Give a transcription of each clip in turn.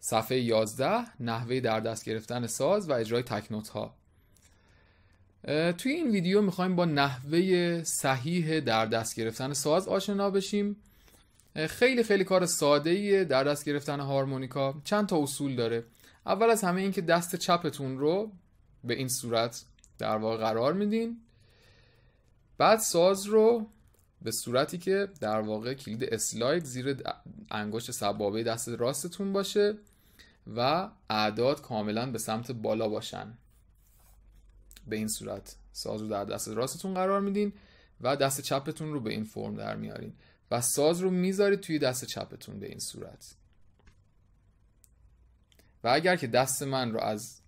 صفحه 11 نحوه در دست گرفتن ساز و اجرای تکنوت ها توی این ویدیو میخوایم با نحوه صحیح در دست گرفتن ساز آشنا بشیم خیلی خیلی کار ساده ای در دست گرفتن هارمونیکا چند تا اصول داره اول از همه اینکه دست چپتون رو به این صورت در واقع قرار میدین بعد ساز رو به صورتی که در واقع کلید اسلاید زیر انگشت سبابه دست راستتون باشه و اعداد کاملا به سمت بالا باشن به این صورت ساز رو در دست راستتون قرار میدین و دست چپتون رو به این فرم در میارین و ساز رو میذارید توی دست چپتون به این صورت و اگر که دست من رو از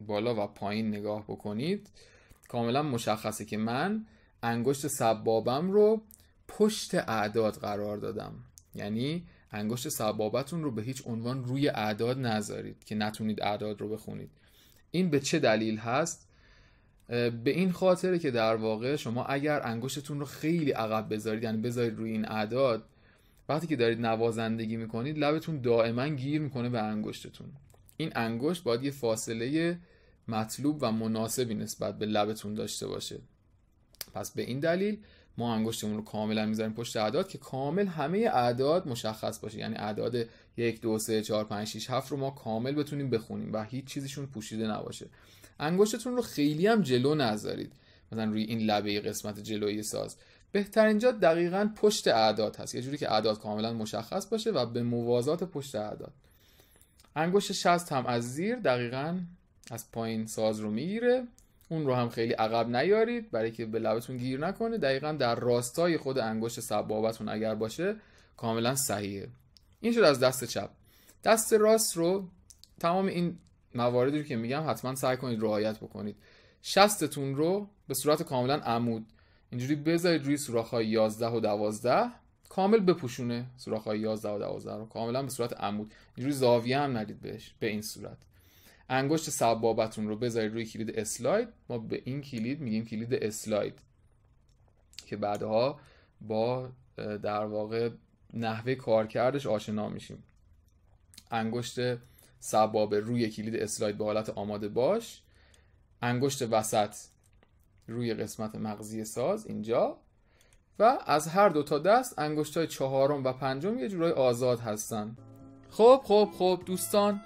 بالا و پایین نگاه بکنید کاملا مشخصه که من انگشت سبابم رو پشت اعداد قرار دادم یعنی انگشت سبابتون رو به هیچ عنوان روی اعداد نذارید که نتونید اعداد رو بخونید این به چه دلیل هست به این خاطره که در واقع شما اگر انگشتتون رو خیلی عقب بذارید یعنی بذارید روی این اعداد وقتی که دارید نوازندگی میکنید لبتون دائما گیر میکنه به انگشتتون این انگشت باید یه فاصله مطلوب و مناسبی نسبت به لبتون داشته باشه پس به این دلیل ما انگشتمون رو کاملا میذاریم پشت اعداد که کامل همه اعداد مشخص باشه یعنی اعداد یک دو سه چهار پنج 6 7 رو ما کامل بتونیم بخونیم و هیچ چیزیشون پوشیده نباشه انگشتتون رو خیلی هم جلو نذارید مثلا روی این لبه قسمت جلویی ساز بهترین جا دقیقا پشت اعداد هست یه جوری که اعداد کاملا مشخص باشه و به موازات پشت اعداد انگشت شست هم از زیر دقیقا از پایین ساز رو میگیره اون رو هم خیلی عقب نیارید برای که به لبتون گیر نکنه دقیقا در راستای خود انگشت سبابتون اگر باشه کاملا صحیحه این شد از دست چپ دست راست رو تمام این مواردی رو که میگم حتما سعی کنید رعایت بکنید شستتون رو به صورت کاملا عمود اینجوری بذارید روی سوراخ‌های 11 و 12 کامل بپوشونه سوراخ‌های 11 و 12 رو کاملا به صورت عمود اینجوری زاویه هم ندید بهش به این صورت انگشت سبابتون رو بذارید روی کلید اسلاید ما به این کلید میگیم کلید اسلاید که بعدها با در واقع نحوه کارکردش آشنا میشیم انگشت سباب روی کلید اسلاید به حالت آماده باش انگشت وسط روی قسمت مغزی ساز اینجا و از هر دو تا دست انگشت های چهارم و پنجم یه جورای آزاد هستن خب خب خب دوستان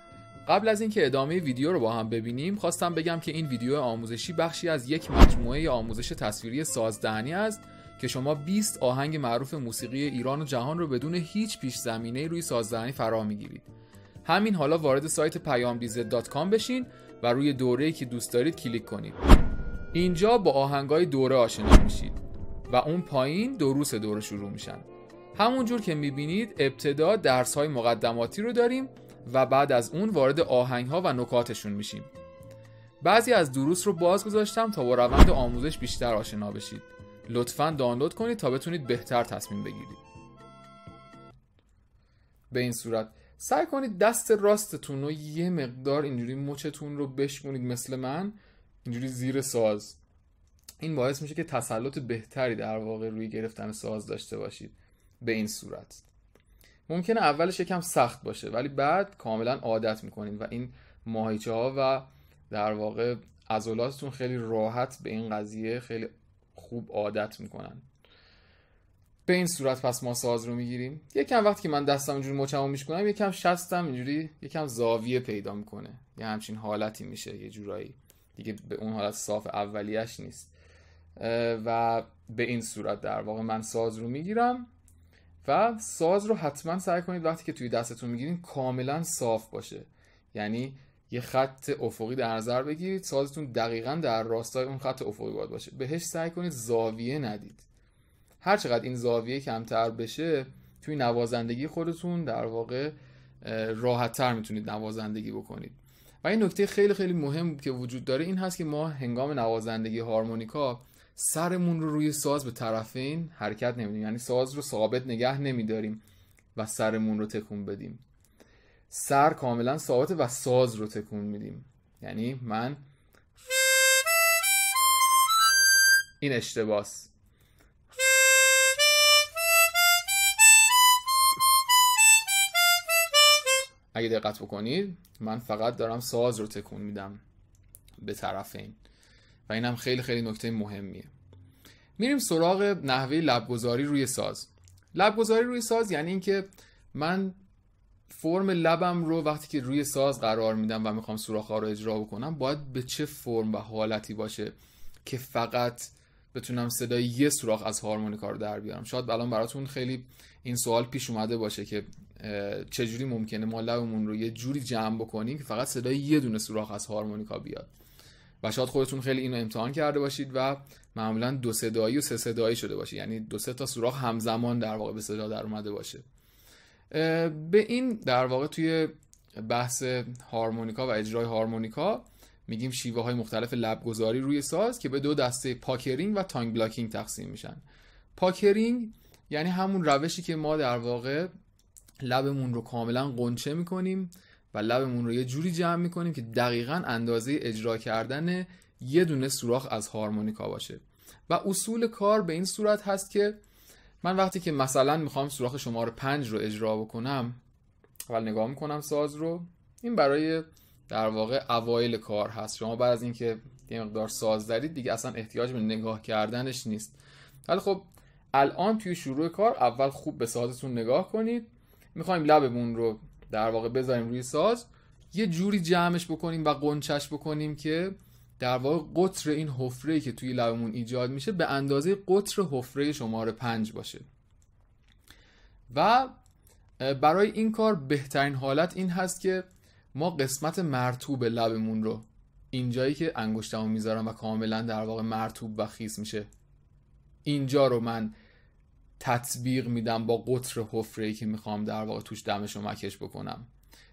قبل از اینکه ادامه ویدیو رو با هم ببینیم خواستم بگم که این ویدیو آموزشی بخشی از یک مجموعه آموزش تصویری سازدهنی است که شما 20 آهنگ معروف موسیقی ایران و جهان رو بدون هیچ پیش زمینه روی سازدهنی فرا میگیرید. همین حالا وارد سایت کام بشین و روی دوره‌ای که دوست دارید کلیک کنید. اینجا با آهنگای دوره آشنا میشید و اون پایین دروس دوره شروع میشن. همونجور که میبینید ابتدا درس های مقدماتی رو داریم و بعد از اون وارد آهنگ ها و نکاتشون میشیم بعضی از دروس رو باز گذاشتم تا با روند آموزش بیشتر آشنا بشید لطفا دانلود کنید تا بتونید بهتر تصمیم بگیرید به این صورت سعی کنید دست راستتون رو یه مقدار اینجوری مچتون رو بشکنید مثل من اینجوری زیر ساز این باعث میشه که تسلط بهتری در واقع روی گرفتن ساز داشته باشید به این صورت ممکنه اولش یکم سخت باشه ولی بعد کاملا عادت میکنید و این ماهیچه ها و در واقع عضلاتتون خیلی راحت به این قضیه خیلی خوب عادت میکنن به این صورت پس ما ساز رو میگیریم یکم وقتی که من دستم اینجوری مچمو میشکنم یکم شستم اینجوری یکم زاویه پیدا میکنه یه همچین حالتی میشه یه جورایی دیگه به اون حالت صاف اولیش نیست و به این صورت در واقع من ساز رو میگیرم و ساز رو حتما سعی کنید وقتی که توی دستتون میگیرید کاملا صاف باشه یعنی یه خط افقی در نظر بگیرید سازتون دقیقا در راستای اون خط افقی باید باشه بهش سعی کنید زاویه ندید هر چقدر این زاویه کمتر بشه توی نوازندگی خودتون در واقع تر میتونید نوازندگی بکنید و این نکته خیلی خیلی مهم که وجود داره این هست که ما هنگام نوازندگی هارمونیکا سرمون رو روی ساز به طرفین حرکت نمیدیم یعنی ساز رو ثابت نگه نمیداریم و سرمون رو تکون بدیم سر کاملا ثابت و ساز رو تکون میدیم یعنی من این اشتباس اگه دقت بکنید من فقط دارم ساز رو تکون میدم به طرفین و اینم خیلی خیلی نکته مهمیه میریم سراغ نحوه لبگذاری روی ساز لبگذاری روی ساز یعنی اینکه من فرم لبم رو وقتی که روی ساز قرار میدم و میخوام سوراخ رو اجرا بکنم باید به چه فرم و حالتی باشه که فقط بتونم صدای یه سوراخ از هارمونیکا رو در بیارم شاید الان براتون خیلی این سوال پیش اومده باشه که چجوری ممکنه ما لبمون رو یه جوری جمع بکنیم که فقط صدای یه دونه سوراخ از هارمونیکا بیاد و شاید خودتون خیلی اینو امتحان کرده باشید و معمولا دو صدایی و سه صدایی شده باشه یعنی دو سه تا سوراخ همزمان در واقع به صدا در اومده باشه به این در واقع توی بحث هارمونیکا و اجرای هارمونیکا میگیم شیوه های مختلف لبگذاری روی ساز که به دو دسته پاکرینگ و تانگ بلاکینگ تقسیم میشن پاکرینگ یعنی همون روشی که ما در واقع لبمون رو کاملا قنچه میکنیم و لبمون رو یه جوری جمع میکنیم که دقیقا اندازه اجرا کردن یه دونه سوراخ از هارمونیکا باشه و اصول کار به این صورت هست که من وقتی که مثلا میخوام سوراخ شماره پنج رو اجرا بکنم اول نگاه میکنم ساز رو این برای در واقع اوایل کار هست شما بعد از اینکه یه مقدار ساز دارید دیگه اصلا احتیاج به نگاه کردنش نیست ولی خب الان توی شروع کار اول خوب به سازتون نگاه کنید میخوایم لبمون رو در واقع بذاریم روی ساز یه جوری جمعش بکنیم و قنچش بکنیم که در واقع قطر این حفره که توی لبمون ایجاد میشه به اندازه قطر حفره شماره پنج باشه و برای این کار بهترین حالت این هست که ما قسمت مرتوب لبمون رو اینجایی که انگشتمو میذارم و کاملا در واقع مرتوب و خیس میشه اینجا رو من تطبیق میدم با قطر حفره که میخوام در واقع توش دمش رو مکش بکنم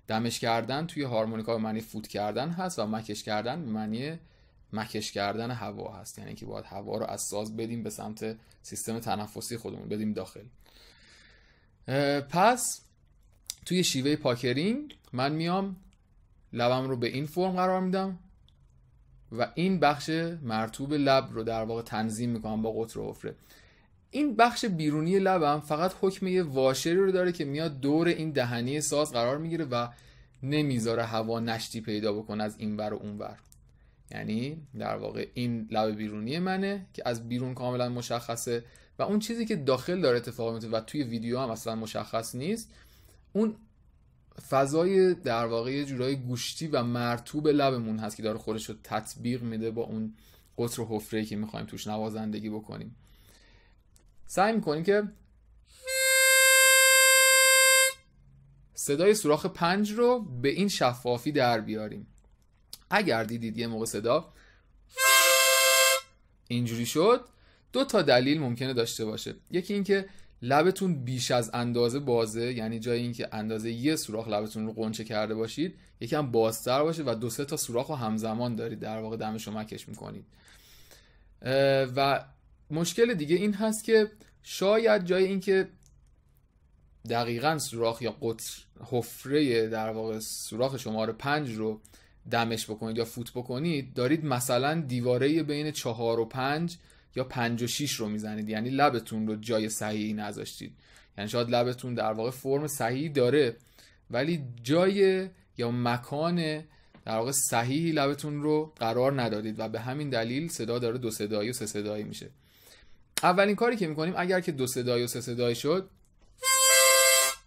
دمش کردن توی هارمونیکا به معنی فوت کردن هست و مکش کردن به معنی مکش کردن هوا هست یعنی که باید هوا رو از ساز بدیم به سمت سیستم تنفسی خودمون بدیم داخل پس توی شیوه پاکرینگ من میام لبم رو به این فرم قرار میدم و این بخش مرتوب لب رو در واقع تنظیم میکنم با قطر حفره این بخش بیرونی لبم فقط حکم یه واشری رو داره که میاد دور این دهنی ساز قرار میگیره و نمیذاره هوا نشتی پیدا بکنه از این ور و اون ور یعنی در واقع این لب بیرونی منه که از بیرون کاملا مشخصه و اون چیزی که داخل داره اتفاق میفته و توی ویدیو هم اصلا مشخص نیست اون فضای در واقع یه جورای گوشتی و مرتوب لبمون هست که داره خودش رو تطبیق میده با اون قطر و حفره که میخوایم توش نوازندگی بکنیم سعی میکنیم که صدای سوراخ پنج رو به این شفافی در بیاریم اگر دیدید یه موقع صدا اینجوری شد دو تا دلیل ممکنه داشته باشه یکی اینکه لبتون بیش از اندازه بازه یعنی جای اینکه اندازه یه سوراخ لبتون رو قنچه کرده باشید یکم بازتر باشه و دو سه تا سوراخ رو همزمان دارید در واقع دم شما کش میکنید و مشکل دیگه این هست که شاید جای اینکه دقیقا سوراخ یا قطر حفره در واقع سوراخ شماره پنج رو دمش بکنید یا فوت بکنید دارید مثلا دیواره بین چهار و پنج یا پنج و شیش رو میزنید یعنی لبتون رو جای صحیحی نذاشتید یعنی شاید لبتون در واقع فرم صحیحی داره ولی جای یا مکان در واقع صحیحی لبتون رو قرار ندادید و به همین دلیل صدا داره دو صدایی و سه صدایی میشه اولین کاری که میکنیم اگر که دو صدایی و سه صدایی شد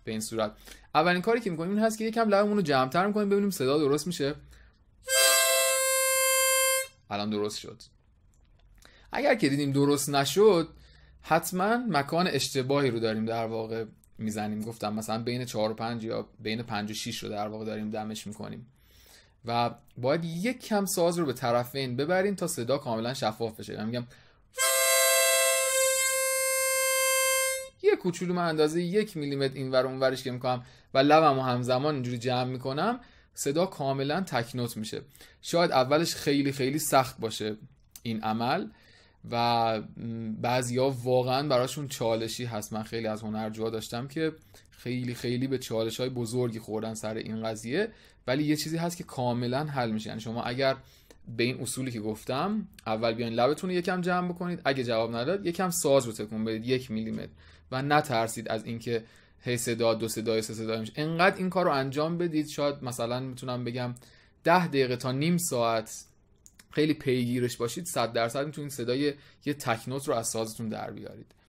به این صورت اولین کاری که میکنیم این هست که یکم لبمون رو جمعتر میکنیم ببینیم صدا درست میشه الان درست شد اگر که دیدیم درست نشد حتما مکان اشتباهی رو داریم در واقع میزنیم گفتم مثلا بین 4 و 5 یا بین 5 و 6 رو در واقع داریم دمش میکنیم و باید یک کم ساز رو به طرفین ببرین تا صدا کاملا شفاف بشه من میگم یه کوچولو من اندازه یک میلیمتر اینور اونورش که میکنم و لبم و همزمان اینجوری جمع میکنم صدا کاملا تکنوت میشه شاید اولش خیلی خیلی سخت باشه این عمل و بعضیا واقعا براشون چالشی هست من خیلی از هنرجوها داشتم که خیلی خیلی به چالش های بزرگی خوردن سر این قضیه ولی یه چیزی هست که کاملا حل میشه یعنی شما اگر به این اصولی که گفتم اول بیاین لبتون رو یکم جمع بکنید اگه جواب نداد یکم ساز رو تکون بدید یک میلیمتر و نترسید از اینکه هی صدا دو صدا سه صدا میشه انقدر این کار رو انجام بدید شاید مثلا میتونم بگم ده دقیقه تا نیم ساعت خیلی پیگیرش باشید صد درصد میتونید صدای یه تکنوت رو از سازتون در بیارید